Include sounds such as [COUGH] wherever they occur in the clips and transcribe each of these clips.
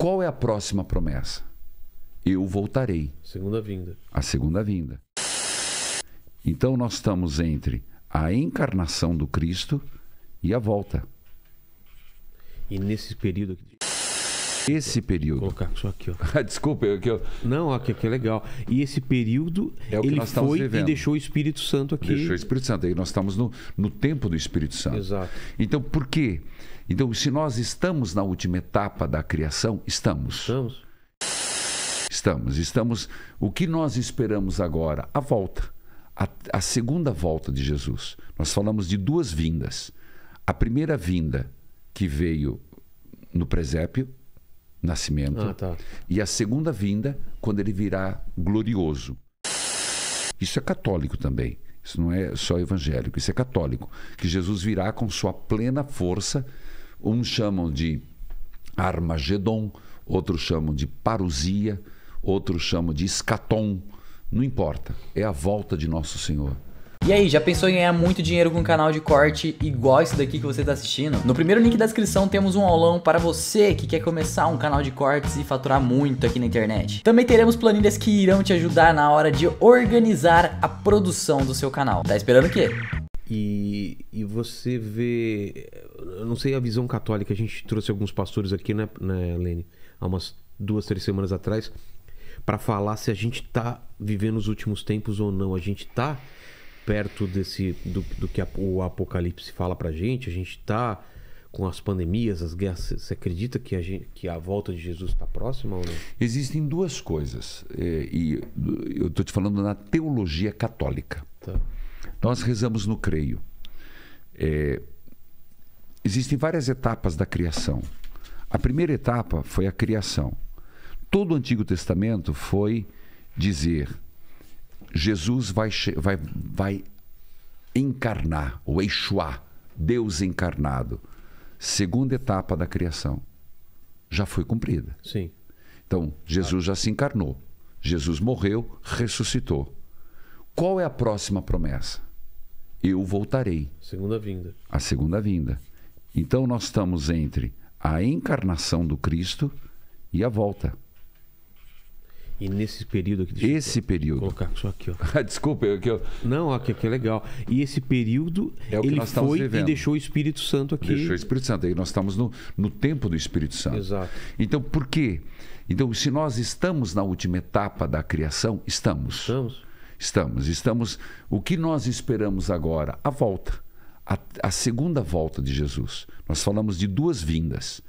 Qual é a próxima promessa? Eu voltarei. Segunda vinda. A segunda vinda. Então nós estamos entre a encarnação do Cristo e a volta. E nesse período aqui. Esse período. Vou colocar só aqui, ó. [LAUGHS] Desculpa, aqui, ó. Não, aqui, aqui é legal. E esse período, é o que ele foi vivendo. e deixou o Espírito Santo aqui. Deixou o Espírito Santo. Aí nós estamos no, no tempo do Espírito Santo. Exato. Então, por quê? Então, se nós estamos na última etapa da criação, estamos. Estamos. Estamos, estamos. O que nós esperamos agora? A volta. A, a segunda volta de Jesus. Nós falamos de duas vindas. A primeira vinda que veio no presépio, nascimento. Ah, tá. E a segunda vinda, quando ele virá glorioso. Isso é católico também. Isso não é só evangélico, isso é católico. Que Jesus virá com sua plena força Uns chamam de Armagedon, outros chamam de parusia, outros chamam de escatom. Não importa, é a volta de Nosso Senhor. E aí, já pensou em ganhar muito dinheiro com um canal de corte igual esse daqui que você está assistindo? No primeiro link da descrição temos um aulão para você que quer começar um canal de cortes e faturar muito aqui na internet. Também teremos planilhas que irão te ajudar na hora de organizar a produção do seu canal. Tá esperando o quê? E, e você vê. Eu não sei a visão católica, a gente trouxe alguns pastores aqui, né, né Lene? Há umas duas, três semanas atrás, para falar se a gente está vivendo os últimos tempos ou não. A gente está perto desse do, do que a, o Apocalipse fala para gente, a gente está com as pandemias, as guerras, você acredita que a, gente, que a volta de Jesus está próxima ou não? Existem duas coisas, eh, e eu estou te falando na teologia católica. Tá. Nós rezamos no creio. É, existem várias etapas da criação. A primeira etapa foi a criação. Todo o Antigo Testamento foi dizer: Jesus vai, vai, vai encarnar, o Eixuá, Deus encarnado. Segunda etapa da criação já foi cumprida. Sim. Então, Jesus já se encarnou. Jesus morreu, ressuscitou. Qual é a próxima promessa? eu voltarei. Segunda vinda. A segunda vinda. Então nós estamos entre a encarnação do Cristo e a volta. E nesse período aqui. Deixa esse eu período. colocar só aqui, ó. [LAUGHS] Desculpa, eu, Não, aqui, aqui é legal. E esse período. É o que ele nós foi vivendo. e deixou o Espírito Santo aqui. Deixou o Espírito Santo. Aí nós estamos no, no tempo do Espírito Santo. Exato. Então, por quê? Então, se nós estamos na última etapa da criação, estamos. Estamos. Estamos, estamos. O que nós esperamos agora? A volta, a, a segunda volta de Jesus. Nós falamos de duas vindas.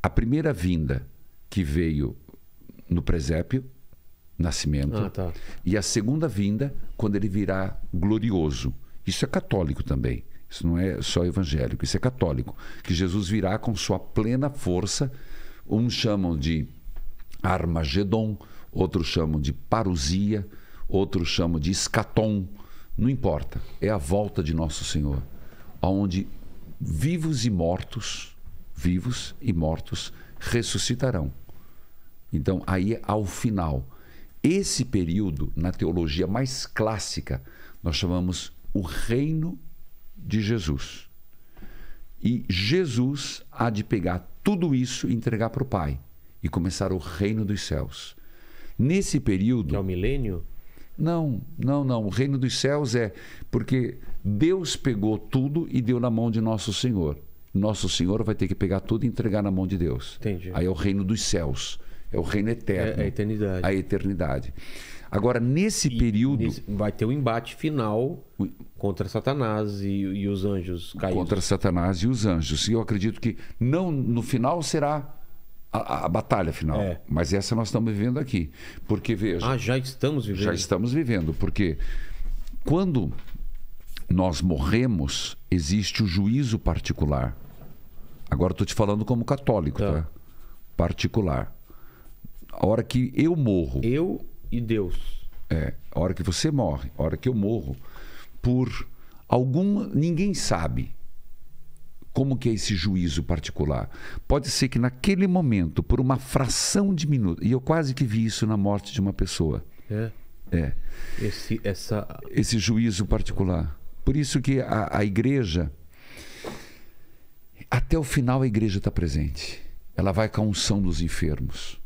A primeira vinda que veio no presépio, nascimento, ah, tá. e a segunda vinda quando ele virá glorioso. Isso é católico também. Isso não é só evangélico, isso é católico. Que Jesus virá com sua plena força. Uns chamam de Armagedon, outros chamam de parusia outros chamam de escatom. Não importa, é a volta de Nosso Senhor, aonde vivos e mortos, vivos e mortos ressuscitarão. Então, aí é ao final, esse período na teologia mais clássica, nós chamamos o reino de Jesus. E Jesus há de pegar tudo isso e entregar para o Pai e começar o reino dos céus. Nesse período. Que é o milênio? Não, não, não. O reino dos céus é porque Deus pegou tudo e deu na mão de nosso Senhor. Nosso Senhor vai ter que pegar tudo e entregar na mão de Deus. Entendi. Aí é o reino dos céus. É o reino eterno. É, é a eternidade. A eternidade. Agora, nesse e período. Nesse, vai ter o um embate final contra Satanás e, e, os anjos caídos. Contra Satanás e os anjos. E eu acredito que não no final será a, a, batalha final. É. Mas essa nós estamos vivendo aqui. Porque, veja. Ah, já estamos vivendo. Já estamos vivendo. Porque quando nós morremos, existe o juízo particular. Agora estou te falando como católico, tá. tá? Particular. A hora que eu morro. Eu e Deus. É. A hora que você morre, a hora que eu morro, por algum. Ninguém sabe. Como que é esse juízo particular? Pode ser que naquele momento, por uma fração de minuto, e eu quase que vi isso na morte de uma pessoa. É. É. Esse, essa... esse juízo particular. Por isso que a, a igreja, até o final a igreja está presente. Ela vai com a unção dos enfermos.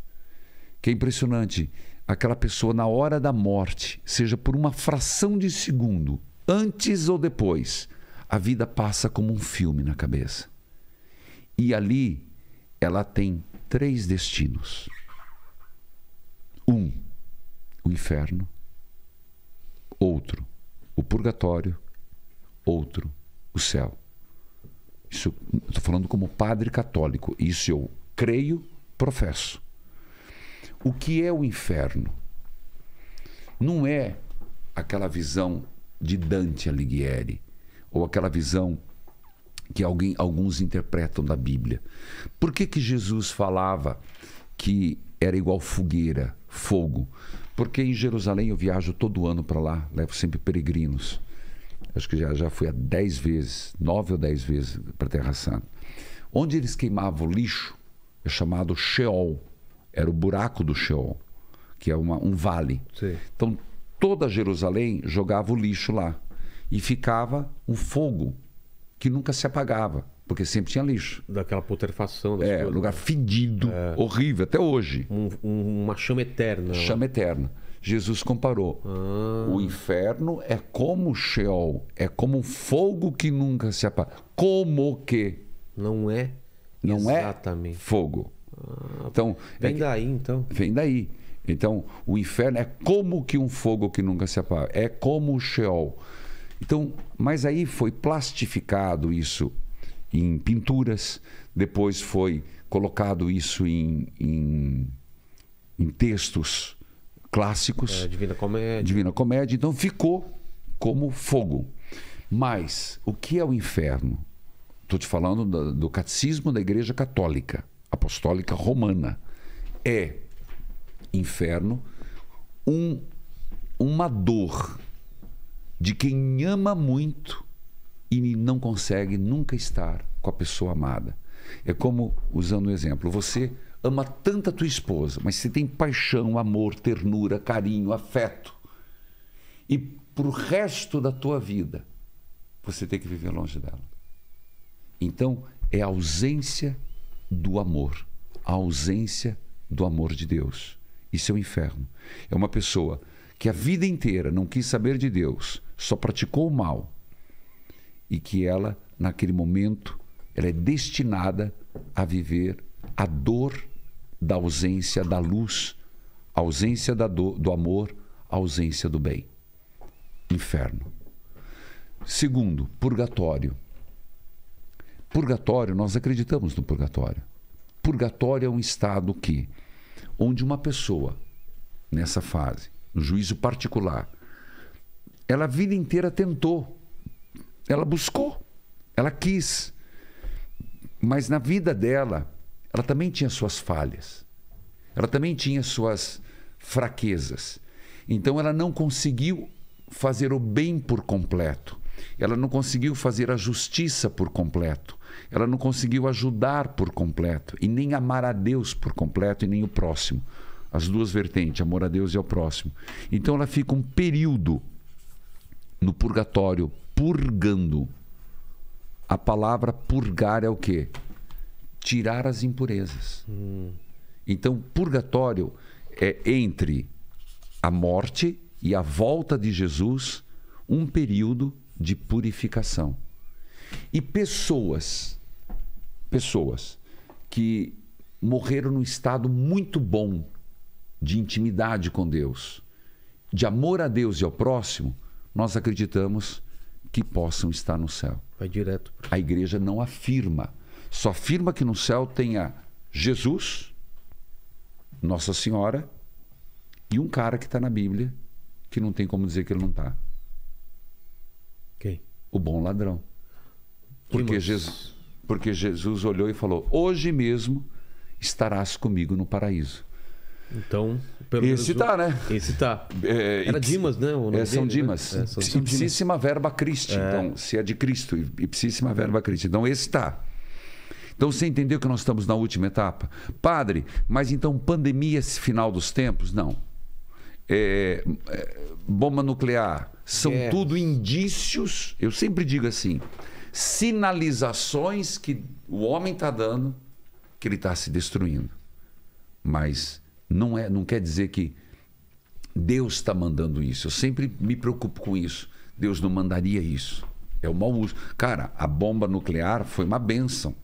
Que é impressionante. Aquela pessoa, na hora da morte, seja por uma fração de segundo, antes ou depois, a vida passa como um filme na cabeça. E ali ela tem três destinos: um, o inferno, outro, o purgatório, outro, o céu. estou falando como padre católico. Isso eu creio, professo. O que é o inferno? Não é aquela visão de Dante Alighieri ou aquela visão que alguém, alguns interpretam da Bíblia. Por que, que Jesus falava que era igual fogueira, fogo? Porque em Jerusalém eu viajo todo ano para lá, levo sempre peregrinos. Acho que já, já fui há dez vezes, nove ou dez vezes para Terra Santa. Onde eles queimavam lixo é chamado Sheol. Era o buraco do Sheol, que é uma, um vale. Sim. Então toda Jerusalém jogava o lixo lá e ficava um fogo que nunca se apagava, porque sempre tinha lixo. Daquela putrefação. Das é, coisas. lugar fedido, é. horrível, até hoje. Um, um, uma chama eterna. Chama eterna. Jesus comparou. Ah. O inferno é como o Sheol, é como um fogo que nunca se apaga. Como o que? Não é. Não é exatamente. é fogo. Ah, então, é vem é que, daí, então. Vem daí. Então, o inferno é como que um fogo que nunca se apaga. É como o Sheol. Então, mas aí foi plastificado isso em pinturas, depois foi colocado isso em, em, em textos clássicos. É, Divina Comédia. Divina Comédia. Então ficou como fogo. Mas o que é o inferno? Estou te falando do, do catecismo da Igreja Católica, Apostólica Romana. É inferno um, uma dor de quem ama muito e não consegue nunca estar com a pessoa amada. É como, usando um exemplo, você ama tanto a tua esposa, mas você tem paixão, amor, ternura, carinho, afeto. E para o resto da tua vida, você tem que viver longe dela. Então, é a ausência do amor, a ausência do amor de Deus. Isso é o um inferno. É uma pessoa que a vida inteira não quis saber de Deus, só praticou o mal, e que ela, naquele momento, ela é destinada a viver a dor da ausência da luz, a ausência da do, do amor, a ausência do bem. Inferno. Segundo, purgatório. Purgatório, nós acreditamos no purgatório. Purgatório é um estado que onde uma pessoa nessa fase juízo particular. Ela a vida inteira tentou. Ela buscou. Ela quis. Mas na vida dela, ela também tinha suas falhas. Ela também tinha suas fraquezas. Então ela não conseguiu fazer o bem por completo. Ela não conseguiu fazer a justiça por completo. Ela não conseguiu ajudar por completo. E nem amar a Deus por completo e nem o próximo as duas vertentes, amor a Deus e ao próximo. Então ela fica um período no purgatório, purgando. A palavra purgar é o quê? Tirar as impurezas. Hum. Então, purgatório é entre a morte e a volta de Jesus um período de purificação. E pessoas, pessoas que morreram num estado muito bom, de intimidade com Deus, de amor a Deus e ao próximo, nós acreditamos que possam estar no céu. Vai direto. A igreja não afirma, só afirma que no céu tenha Jesus, Nossa Senhora e um cara que está na Bíblia que não tem como dizer que ele não está. Quem? O bom ladrão. Porque Jesus, porque Jesus olhou e falou: Hoje mesmo estarás comigo no paraíso. Então, pelo Esse está Tá, o... né? Esse tá. É, Era Dimas, né? É, são dele, né? Dimas. Né? É, são Ipsíssima Dimas. verba Christi. É. Então, se é de Cristo, ipsíssima verba Cristo Então, esse tá. Então você entendeu que nós estamos na última etapa? Padre, mas então pandemia esse final dos tempos? Não. É, é, bomba nuclear são tudo indícios, eu sempre digo assim, sinalizações que o homem está dando que ele está se destruindo. Mas não, é, não quer dizer que Deus está mandando isso. Eu sempre me preocupo com isso. Deus não mandaria isso. É o mau uso. Cara, a bomba nuclear foi uma benção.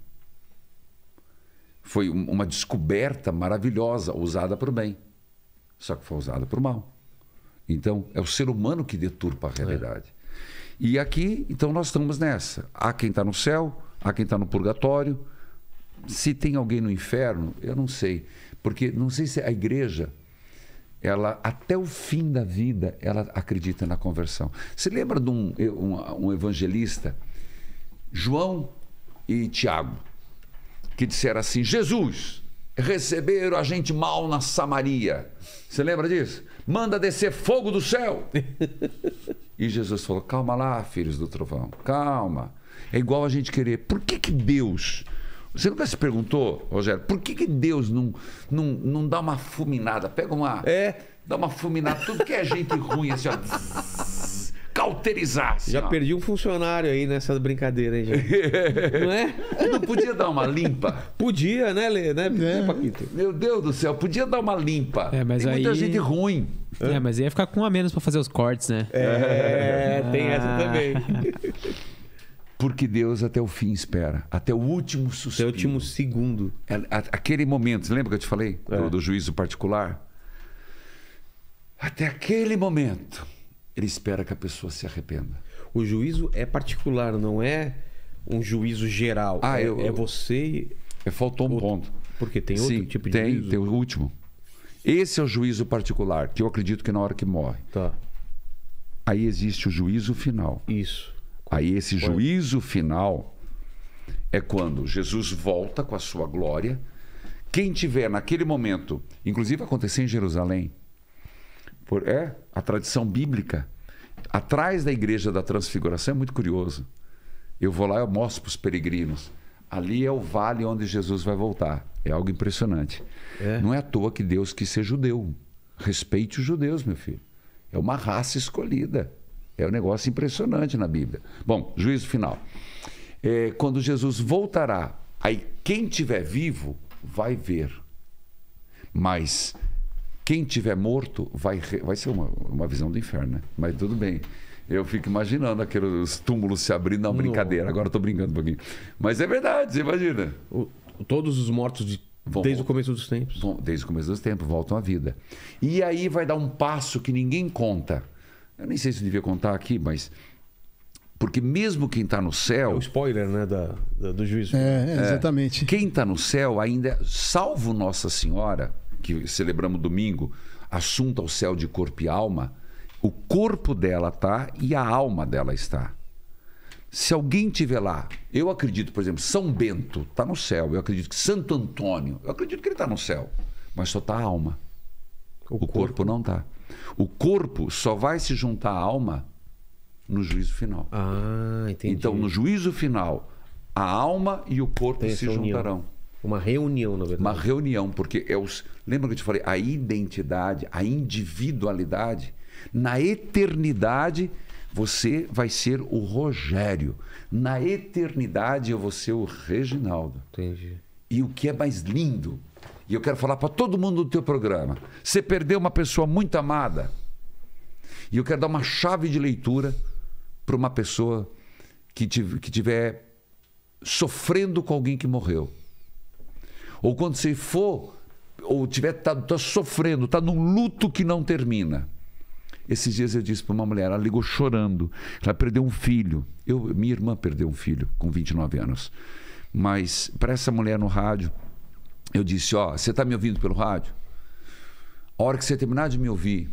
Foi uma descoberta maravilhosa, usada para o bem. Só que foi usada para o mal. Então, é o ser humano que deturpa a é. realidade. É. E aqui, então, nós estamos nessa. Há quem está no céu, há quem está no purgatório. Se tem alguém no inferno, eu não sei. Porque não sei se a igreja, ela até o fim da vida, ela acredita na conversão. Você lembra de um, um, um evangelista, João e Tiago, que disseram assim: Jesus, receberam a gente mal na Samaria. Você lembra disso? Manda descer fogo do céu. [LAUGHS] e Jesus falou: calma lá, filhos do trovão, calma. É igual a gente querer. Por que, que Deus você nunca se perguntou, Rogério, por que, que Deus não, não, não dá uma fulminada? Pega uma. É. Dá uma fulminada, tudo que é gente ruim, assim, ó. calterizar? [LAUGHS] cauterizar. Assim, já ó. perdi um funcionário aí nessa brincadeira, hein, gente? [LAUGHS] não é? Não podia dar uma limpa? Podia, né, Lê? Né, é. Meu Deus do céu, podia dar uma limpa. É, mas tem aí... muita gente ruim. É, mas ia ficar com um a menos para fazer os cortes, né? É, tem essa também. [LAUGHS] Porque Deus até o fim espera, até o último suspiro. Até o último segundo. É, aquele momento, lembra que eu te falei é. do, do juízo particular? Até aquele momento, ele espera que a pessoa se arrependa. O juízo é particular, não é um juízo geral. Ah, é, eu, é você. É, faltou um outro, ponto. Porque tem outro Sim, tipo de tem, juízo. Tem o último. Esse é o juízo particular, que eu acredito que na hora que morre. Tá. Aí existe o juízo final. Isso. Aí esse juízo final é quando Jesus volta com a sua glória. Quem tiver naquele momento, inclusive aconteceu em Jerusalém, por, é a tradição bíblica, atrás da igreja da Transfiguração é muito curioso. Eu vou lá, e mostro para os peregrinos. Ali é o vale onde Jesus vai voltar. É algo impressionante. É. Não é à toa que Deus quis ser judeu. Respeite os judeus, meu filho. É uma raça escolhida. É um negócio impressionante na Bíblia. Bom, juízo final. É, quando Jesus voltará, aí quem tiver vivo vai ver. Mas quem tiver morto vai, vai ser uma, uma visão do inferno, né? Mas tudo bem. Eu fico imaginando aqueles túmulos se abrindo. Não, brincadeira, agora estou brincando um pouquinho. Mas é verdade, você imagina. O, todos os mortos de desde o começo dos tempos. desde o começo dos tempos, voltam à vida. E aí vai dar um passo que ninguém conta. Eu nem sei se eu devia contar aqui, mas. Porque mesmo quem está no céu. É o spoiler, né? Da, da do juízo. É, é exatamente. É, quem está no céu ainda, salvo Nossa Senhora, que celebramos domingo, assunta ao céu de corpo e alma, o corpo dela está e a alma dela está. Se alguém tiver lá, eu acredito, por exemplo, São Bento está no céu, eu acredito que Santo Antônio, eu acredito que ele está no céu, mas só está a alma. O, o corpo. corpo não está. O corpo só vai se juntar à alma no juízo final. Ah, entendi. Então, no juízo final, a alma e o corpo se juntarão. União. Uma reunião, na verdade. Uma reunião, porque é os. Lembra que eu te falei? A identidade, a individualidade. Na eternidade, você vai ser o Rogério. Na eternidade, eu vou ser o Reginaldo. Entendi. E o que é mais lindo e eu quero falar para todo mundo do teu programa. Você perdeu uma pessoa muito amada. E eu quero dar uma chave de leitura para uma pessoa que estiver sofrendo com alguém que morreu. Ou quando você for, ou tiver tá, tá sofrendo, está num luto que não termina. Esses dias eu disse para uma mulher, ela ligou chorando, ela perdeu um filho. Eu, minha irmã perdeu um filho com 29 anos. Mas para essa mulher no rádio, eu disse: Ó, oh, você está me ouvindo pelo rádio? A hora que você terminar de me ouvir,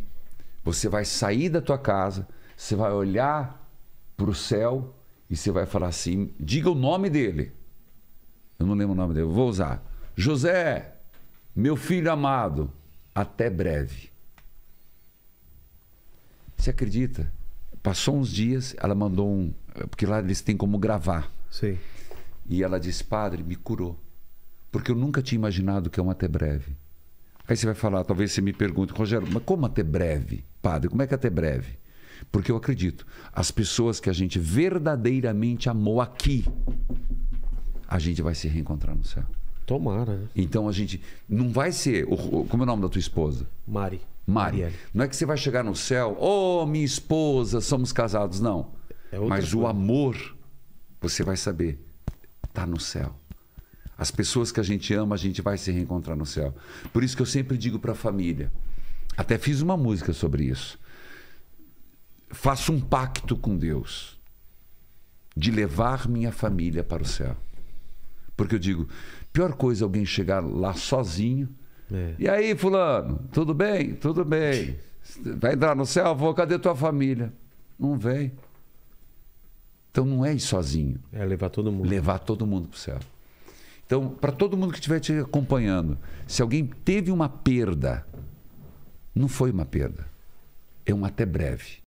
você vai sair da tua casa, você vai olhar para o céu e você vai falar assim: diga o nome dele. Eu não lembro o nome dele, vou usar. José, meu filho amado, até breve. Você acredita? Passou uns dias, ela mandou um. Porque lá eles têm como gravar. Sim. E ela disse: Padre, me curou porque eu nunca tinha imaginado que é um até breve. Aí você vai falar, talvez você me pergunte, Rogério, mas como até breve? Padre, como é que é até breve? Porque eu acredito, as pessoas que a gente verdadeiramente amou aqui, a gente vai se reencontrar no céu. Tomara. Né? Então a gente não vai ser. Como é o nome da tua esposa? Mari. Mari. Marielle. Não é que você vai chegar no céu, oh, minha esposa, somos casados. Não. É Mas coisa. o amor, você vai saber, está no céu. As pessoas que a gente ama, a gente vai se reencontrar no céu. Por isso que eu sempre digo para a família. Até fiz uma música sobre isso. Faço um pacto com Deus de levar minha família para o céu. Porque eu digo, pior coisa é alguém chegar lá sozinho. É. E aí, fulano, tudo bem? Tudo bem. Vai entrar no céu? Vou, cadê tua família? Não vem. Então não é ir sozinho. É levar todo mundo. Levar todo mundo para o céu. Então, para todo mundo que estiver te acompanhando, se alguém teve uma perda, não foi uma perda, é um até breve.